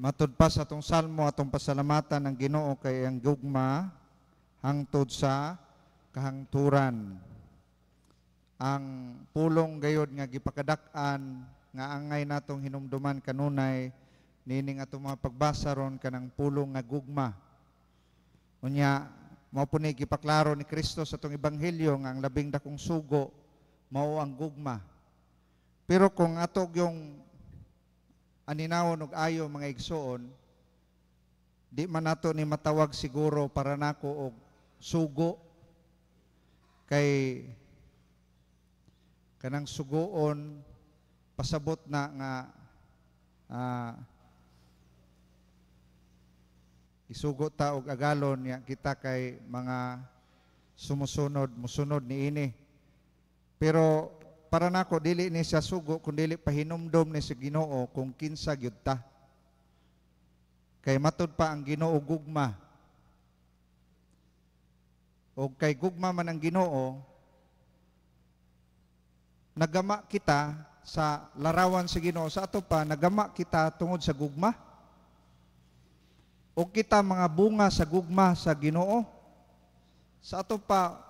Matod pa sa atong salmo atong pasalamatan ng Ginoo kay ang gugma hangtod sa kahangturan. Ang pulong gayod nga gipakadak-an nga angay natong hinumduman kanunay nining atong mga pagbasa ron kanang pulong nga gugma. Unya mao po ni gipaklaro ni Kristo sa atong ebanghelyo nga ang labing dakong sugo mao ang gugma. Pero kung atog yung aninawon og ayo mga igsoon di man nato ni matawag siguro para nako og sugo kay kanang sugoon pasabot na nga uh, isugo ta og agalon ya kita kay mga sumusunod musunod ni ini pero para nako dili ni siya sugo kun dili pahinumdom ni sa Ginoo kung kinsa gyud ta. Kay matud pa ang Ginoo gugma. O kay gugma man ang Ginoo nagama kita sa larawan sa Ginoo sa ato pa nagama kita tungod sa gugma. O kita mga bunga sa gugma sa Ginoo. Sa ato pa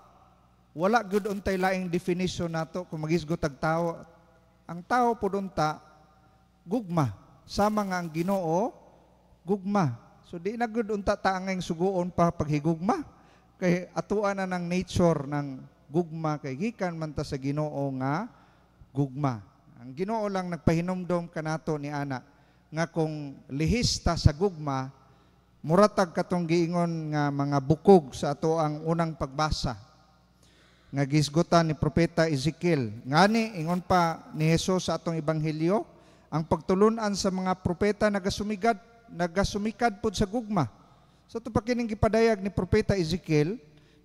wala gud untay laing definition nato kung magisgot ang tao. Ang tao pud unta gugma sama nga ang Ginoo gugma. So di na gud unta ta angay suguon pa paghigugma. Kay atuan na ng nature ng gugma kay gikan man ta sa Ginoo nga gugma. Ang Ginoo lang nagpahinomdom kanato ni ana nga kung lihista sa gugma muratag katong giingon nga mga bukog sa ato ang unang pagbasa nga gisgutan ni Propeta Ezekiel. Ngani, ingon pa ni Hesus sa atong Ebanghelyo, ang pagtulunan sa mga propeta nagasumigad, nagasumikad pud sa gugma. So ito kining gipadayag ni Propeta Ezekiel,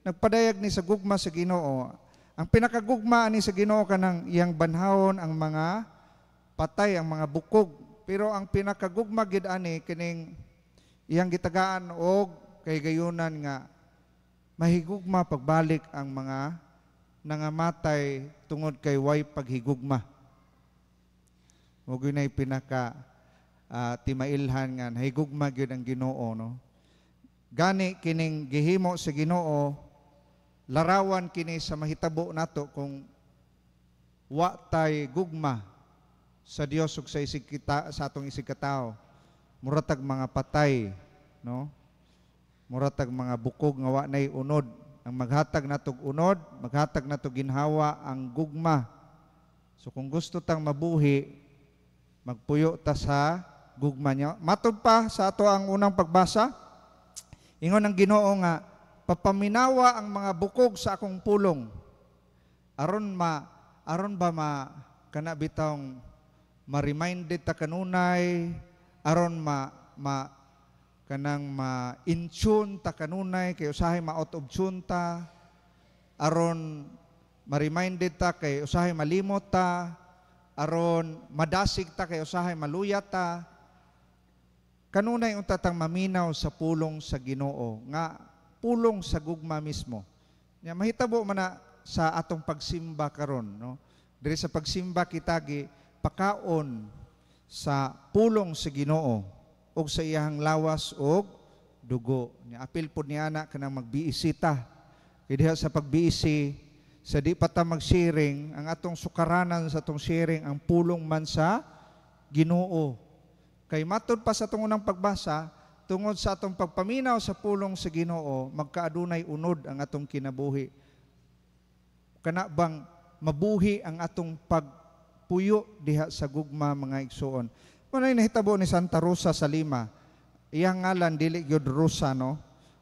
nagpadayag ni sa gugma sa ginoo. Ang pinakagugma ani sa ginoo kanang iyang banhawon ang mga patay, ang mga bukog. Pero ang pinakagugma gid ani kining iyang gitagaan og kay gayunan nga mahigugma pagbalik ang mga nangamatay tungod kay way paghigugma. Huwag yun ay pinaka uh, timailhan nga, higugma yun ang ginoo. No? Gani kining gihimo sa ginoo, larawan kini sa mahitabo nato kung wa tay gugma sa Dios ug sa isig sa atong isig muratag mga patay no muratag mga bukog nga wa nay unod ang maghatag natog unod, maghatag natog ginhawa ang gugma. So kung gusto tang mabuhi, magpuyo ta sa gugma niya. Matod pa sa ato ang unang pagbasa. Ingon ang Ginoo nga papaminawa ang mga bukog sa akong pulong. Aron ma aron ba ma kana bitawng ma-reminded ta kanunay aron ma ma kanang ma-intune ta kanunay kay usahay ma-out of tune ta aron ma-reminded ta kay usahay malimot ta aron madasig ta kay usahay maluya ta kanunay unta tang maminaw sa pulong sa Ginoo nga pulong sa gugma mismo nya mahitabo man na sa atong pagsimba karon no diri sa pagsimba kitagi, pakaon sa pulong sa Ginoo ug sa iyang lawas ug dugo. Ni apil pud ni ana kanang magbiisita. Kay sa pagbiisi sa di pata magsiring, ang atong sukaranan sa atong siring, ang pulong man sa Ginoo. Kay matod pa sa atong unang pagbasa, tungod sa atong pagpaminaw sa pulong sa Ginoo, magkaadunay unod ang atong kinabuhi. Kana bang mabuhi ang atong pagpuyo diha sa gugma mga igsoon. Muna nahitabo ni Santa Rosa sa Lima. Iyang ngalan, dili yun Rosa, no?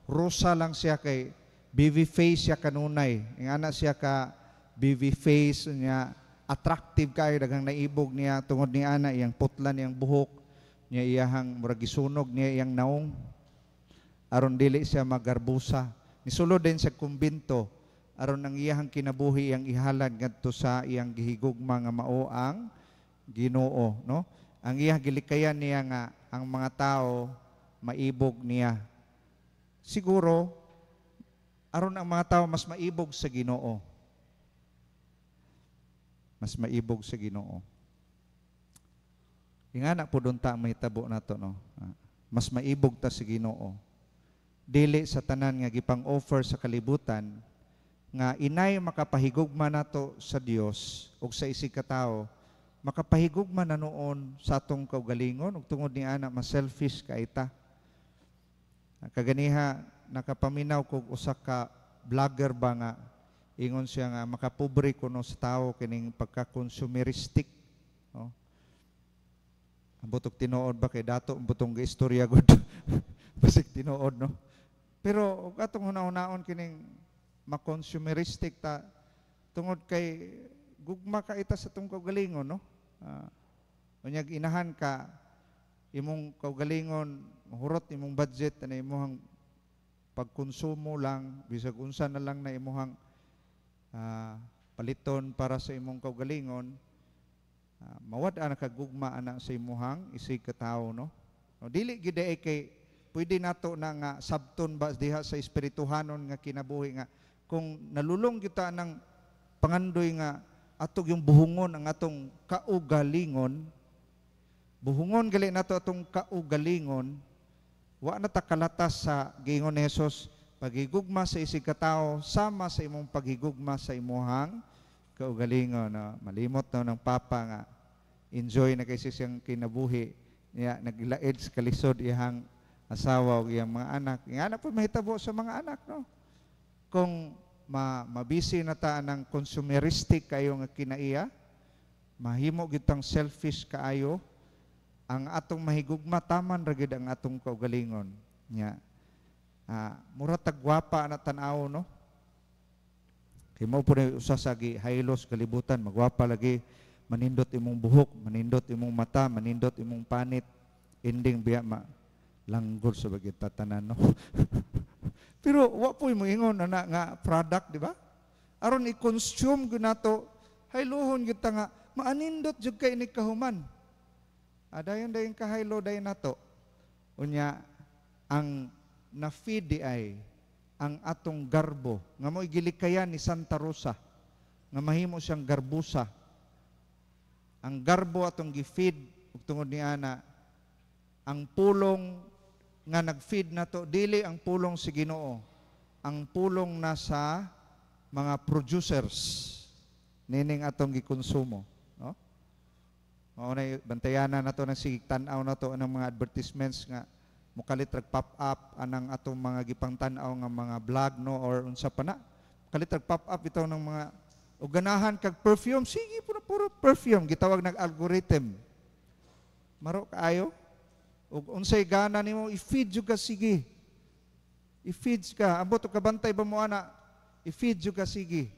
Rosa lang siya kay BV face siya kanunay. Ang anak siya ka BV face niya. Attractive kayo, eh, dagang naibog niya. Tungod ni ana, iyang putlan, iyang buhok. Niya iyahang muragisunog, niya iyang naong. Aron dili siya magarbusa. Nisulod din sa kumbinto. Aron ang iyahang kinabuhi, iyang ihalad ngadto sa iyang gihigugma nga mao ang ginoo. No? Ang iya gilikayan niya nga ang mga tao maibog niya. Siguro aron ang mga tao mas maibog sa Ginoo. Mas maibog sa Ginoo. Ingana po doon ta may tabo nato no. Ah, mas maibog ta sa si Ginoo. Dili sa tanan nga gipang-offer sa kalibutan nga inay makapahigugma nato sa Dios ug sa isig katao makapahigog man na noon sa atong kaugalingon ug tungod ni ana ma-selfish kay ta. Kaganiha nakapaminaw kog usa ka vlogger ba nga ingon siya nga makapobre kuno sa tawo kining pagka-consumeristic. No? Ang butok tinuod ba kay dato ang butong istorya gud. Basik tinuod no. Pero ug atong hunahunaon kining ma-consumeristic ta tungod kay gugma ka ita sa tungkog galingon no Uh, unyag inahan ka, imong kaugalingon, hurot imong budget, na imuhang pagkonsumo lang, bisag unsa na lang na imuhang uh, paliton para sa imong kaugalingon, uh, mawad ana kagugma ana sa imuhang isig katao, no? no dili gid kay pwede nato na nga sabton ba diha sa espirituhanon nga kinabuhi nga kung nalulong kita ng pangandoy nga atog yung buhungon ang atong kaugalingon, buhungon gali nato atong kaugalingon, wa na takalatas sa gingon ni Jesus, pagigugma sa isig katao, sama sa imong paghigugma sa imuhang kaugalingon. No? Malimot no ng Papa nga, enjoy na kay siyang kinabuhi, niya, naglaid sa kalisod ihang asawa o iyang mga anak. Nga na po mahitabo sa mga anak, no? Kung ma mabisi na ta ng consumeristic kayo nga kinaiya mahimo gitang selfish kaayo ang atong mahigugma taman ra ang atong kaugalingon nya ah, mura tagwapa na tan no kay mo pud usa haylos kalibutan magwapa lagi manindot imong buhok manindot imong mata manindot imong panit ending biya ma langgol sa bagay tatanan no Pero wa po moingon na, na nga product, di ba? Aron i-consume gyud nato, haylohon gyud ta nga maanindot jud kay ni kahuman. Adayon ah, dayon kahaylo dayon nato. Unya ang na-feed di ay ang atong garbo nga mo igilikayan ni Santa Rosa nga mahimo siyang garbusa. Ang garbo atong gifeed ug tungod ni ana ang pulong nga nag-feed na to, dili ang pulong si Ginoo ang pulong na sa mga producers nining atong gikonsumo no mao na bantayanan nato nang si tan-aw to ng mga advertisements nga mukalit rag pop up anang atong mga gipangtan-aw nga mga vlog no or unsa pa na mukalit rag pop up ito ng mga o ganahan kag perfume sige puro puro perfume gitawag nag algorithm maro kaayo ug unsay gana nimo i-feed jud ka sige i-feed ka Ambo to kabantay ba mo ana i-feed jud ka sige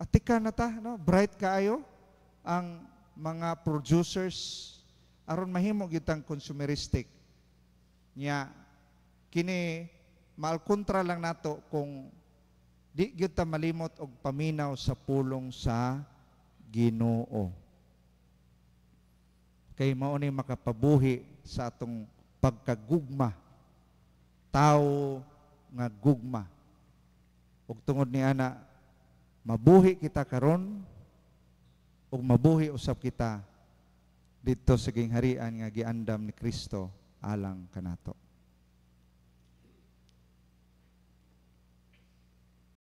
atika na ta no bright kaayo ang mga producers aron mahimo gitang consumeristic nya kini malkontra lang nato kung di gyud ta malimot og paminaw sa pulong sa Ginoo kay mao ni makapabuhi sa atong pagkagugma tao nga gugma ug tungod ni ana mabuhi kita karon ug mabuhi usab kita dito sa gingharian nga giandam ni Kristo alang kanato